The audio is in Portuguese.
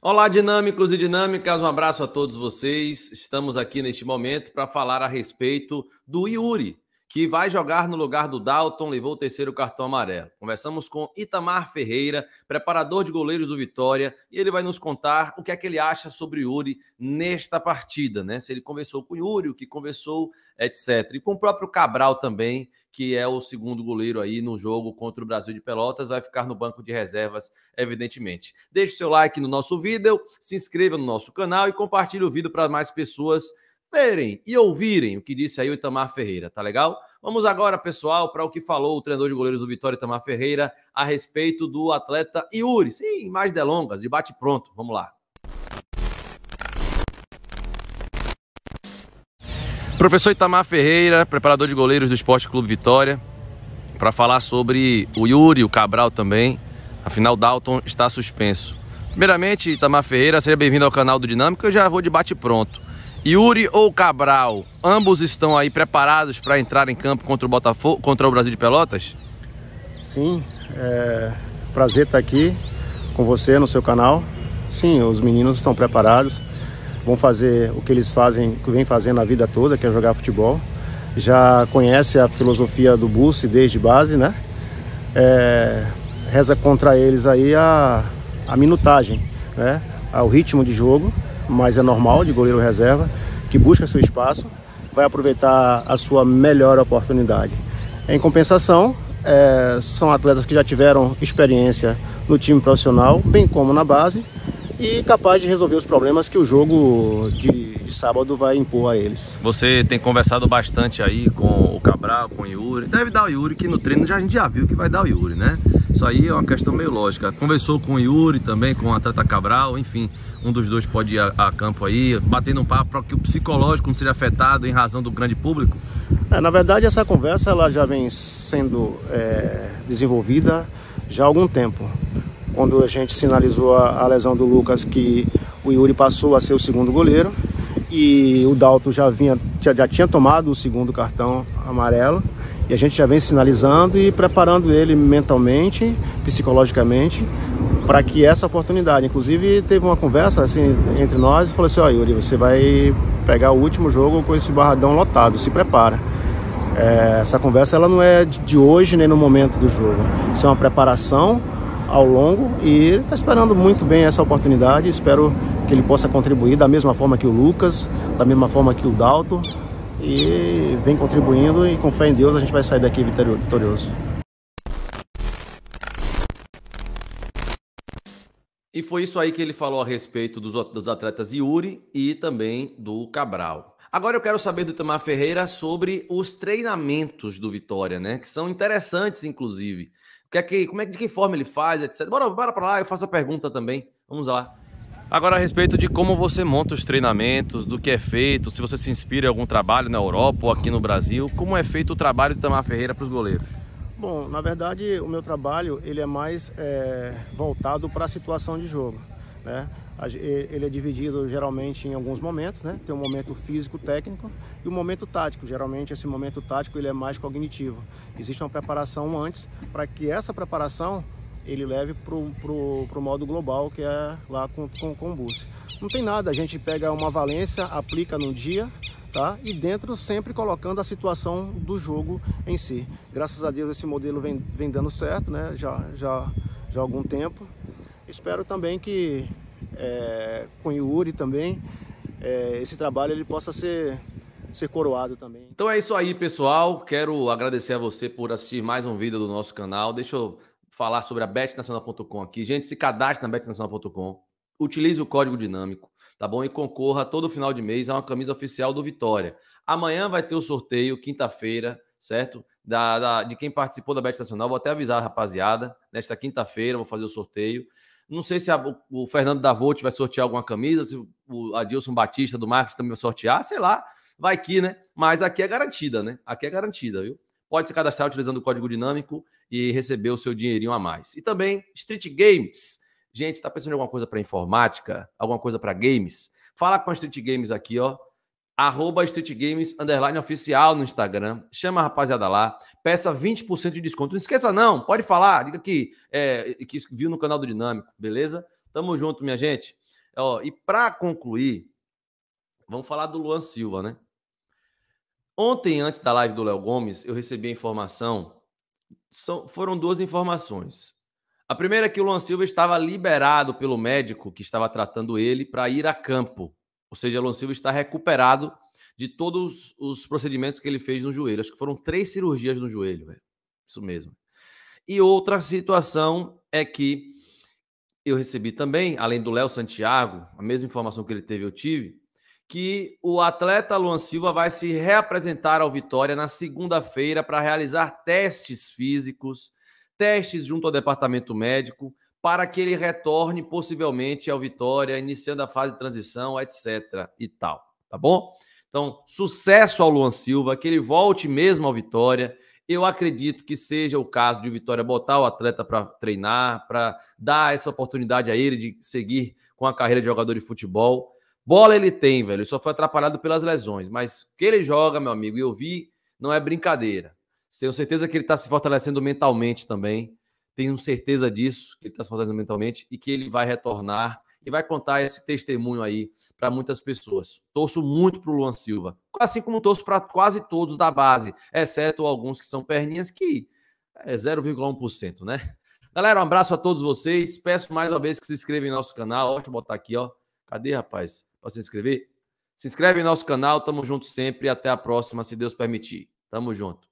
Olá, dinâmicos e dinâmicas, um abraço a todos vocês. Estamos aqui neste momento para falar a respeito do Yuri, que vai jogar no lugar do Dalton, levou o terceiro cartão amarelo. Conversamos com Itamar Ferreira, preparador de goleiros do Vitória, e ele vai nos contar o que é que ele acha sobre Yuri nesta partida, né? Se ele conversou com o Yuri, o que conversou, etc. E com o próprio Cabral também, que é o segundo goleiro aí no jogo contra o Brasil de Pelotas, vai ficar no banco de reservas, evidentemente. Deixe seu like no nosso vídeo, se inscreva no nosso canal e compartilhe o vídeo para mais pessoas verem e ouvirem o que disse aí o Itamar Ferreira, tá legal? Vamos agora, pessoal, para o que falou o treinador de goleiros do Vitória, Itamar Ferreira, a respeito do atleta Yuri. Sim, mais delongas, debate pronto, vamos lá. Professor Itamar Ferreira, preparador de goleiros do Esporte Clube Vitória, para falar sobre o Yuri, o Cabral também. Afinal, Dalton está suspenso. Primeiramente, Itamar Ferreira, seja bem-vindo ao canal do Dinâmico. Eu já vou de bate pronto. Yuri ou Cabral, ambos estão aí preparados para entrar em campo contra o Botafogo, contra o Brasil de Pelotas? Sim, é prazer estar tá aqui com você no seu canal. Sim, os meninos estão preparados, vão fazer o que eles fazem, que vem fazendo a vida toda, que é jogar futebol. Já conhece a filosofia do Bussi desde base, né? É, reza contra eles aí a, a minutagem, né? O ritmo de jogo mas é normal de goleiro reserva, que busca seu espaço, vai aproveitar a sua melhor oportunidade. Em compensação, é, são atletas que já tiveram experiência no time profissional, bem como na base, e capaz de resolver os problemas que o jogo de de sábado vai impor a eles. Você tem conversado bastante aí com o Cabral, com o Yuri. Deve dar o Yuri, que no treino já, a gente já viu que vai dar o Yuri, né? Isso aí é uma questão meio lógica. Conversou com o Yuri também, com o atleta Cabral, enfim, um dos dois pode ir a, a campo aí, batendo um papo para que o psicológico não seja afetado em razão do grande público? É, na verdade, essa conversa ela já vem sendo é, desenvolvida já há algum tempo. Quando a gente sinalizou a, a lesão do Lucas, que o Yuri passou a ser o segundo goleiro, e o Dalto já, vinha, já, já tinha tomado o segundo cartão amarelo e a gente já vem sinalizando e preparando ele mentalmente, psicologicamente, para que essa oportunidade. Inclusive, teve uma conversa assim, entre nós e falou assim: Ó, oh, Yuri, você vai pegar o último jogo com esse barradão lotado, se prepara. É, essa conversa ela não é de hoje nem no momento do jogo, isso é uma preparação ao longo e está esperando muito bem essa oportunidade. Espero que ele possa contribuir da mesma forma que o Lucas, da mesma forma que o Dalto. E vem contribuindo e com fé em Deus a gente vai sair daqui vitorioso. E foi isso aí que ele falou a respeito dos, dos atletas Yuri e também do Cabral. Agora eu quero saber do Itamar Ferreira sobre os treinamentos do Vitória, né? Que são interessantes, inclusive. Que é que, como é, de que forma ele faz, etc. Bora, bora para lá, eu faço a pergunta também. Vamos lá. Agora, a respeito de como você monta os treinamentos, do que é feito, se você se inspira em algum trabalho na Europa ou aqui no Brasil, como é feito o trabalho de Tamar Ferreira para os goleiros? Bom, na verdade, o meu trabalho ele é mais é, voltado para a situação de jogo. Né? Ele é dividido geralmente em alguns momentos, né? tem um momento físico-técnico e um momento tático. Geralmente esse momento tático ele é mais cognitivo. Existe uma preparação antes para que essa preparação ele leve para o modo global, que é lá com, com, com Não tem nada, a gente pega uma valência, aplica num dia, tá? E dentro sempre colocando a situação do jogo em si. Graças a Deus esse modelo vem, vem dando certo, né? Já, já, já há algum tempo. Espero também que é, com o Yuri também, é, esse trabalho ele possa ser ser coroado também. Então é isso aí, pessoal. Quero agradecer a você por assistir mais um vídeo do nosso canal. Deixa eu falar sobre a betnacional.com aqui. Gente, se cadastre na betnacional.com, utilize o código dinâmico, tá bom? E concorra todo final de mês a uma camisa oficial do Vitória. Amanhã vai ter o sorteio, quinta-feira, certo? Da, da, de quem participou da Bet Nacional. Vou até avisar a rapaziada, nesta quinta-feira vou fazer o sorteio. Não sei se a, o, Fernando Davout vai sortear alguma camisa, se o, Adilson Batista do Marcos também vai sortear, sei lá, vai que, né? Mas aqui é garantida, né? Aqui é garantida, viu? pode se cadastrar utilizando o código dinâmico e receber o seu dinheirinho a mais. E também Street Games. Gente, tá pensando em alguma coisa para informática? Alguma coisa para games? Fala com a Street Games aqui, ó arroba Street Games, underline oficial no Instagram. Chama a rapaziada lá, peça 20% de desconto. Não esqueça não, pode falar, diga que, é, que viu no canal do Dinâmico, beleza? Tamo junto, minha gente. Ó, e para concluir, vamos falar do Luan Silva, né? Ontem, antes da live do Léo Gomes, eu recebi a informação. foram duas informações. A primeira é que o Luan Silva estava liberado pelo médico que estava tratando ele para ir a campo. Ou seja, o Luan Silva está recuperado de todos os procedimentos que ele fez no joelho. Acho que foram três cirurgias no joelho, Isso mesmo. E outra situação é que eu recebi também, além do Léo Santiago, a mesma informação que ele teve, eu tive, que o atleta Luan Silva vai se reapresentar ao Vitória na segunda-feira para realizar testes físicos, testes junto ao departamento médico, para que ele retorne possivelmente ao Vitória, iniciando a fase de transição, etc. e tal. Tá bom? Então, sucesso ao Luan Silva, que ele volte mesmo ao Vitória. Eu acredito que seja o caso de o Vitória botar o atleta para treinar, para dar essa oportunidade a ele de seguir com a carreira de jogador de futebol Bola ele tem, velho. Ele só foi atrapalhado pelas lesões. Mas que ele joga, meu amigo, e eu vi, não é brincadeira. Tenho certeza que ele está se fortalecendo mentalmente também. Tenho certeza disso, que ele está se fortalecendo mentalmente e que ele vai retornar e vai contar esse testemunho aí para muitas pessoas. Torço muito para o Luan Silva, assim como torço para quase todos da base, exceto alguns que são perninhas, que é 0,1%, né? Galera, um abraço a todos vocês. Peço mais uma vez que se inscrevam em nosso canal. Ótimo botar aqui, ó. Cadê, rapaz? para se inscrever? Se inscreve no nosso canal, tamo junto sempre e até a próxima, se Deus permitir. Tamo junto.